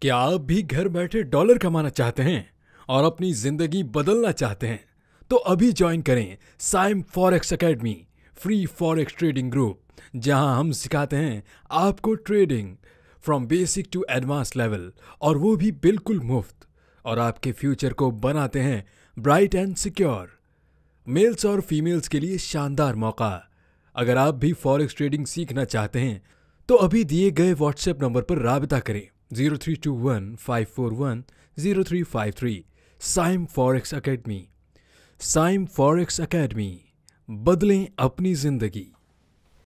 क्या आप भी घर बैठे डॉलर कमाना चाहते हैं और अपनी जिंदगी बदलना चाहते हैं तो अभी ज्वाइन करें Saim forex academy free forex trading group जहां हम सिखाते हैं आपको trading from basic to advance level और वो भी बिल्कुल मुफ्त और आपके फ्यूचर को बनाते हैं ब्राइट एंड सिक्योर मेल्स और फीमेल्स के लिए शानदार मौका अगर आप भी फॉरेक्स ट्रेडिंग सीखना चाहते हैं तो अभी दिए गए व्हाट्सएप नंबर पर रबता करें zero three two one five four one zero three five three Saim forex academy Saim forex academy बदलें अपनी जिंदगी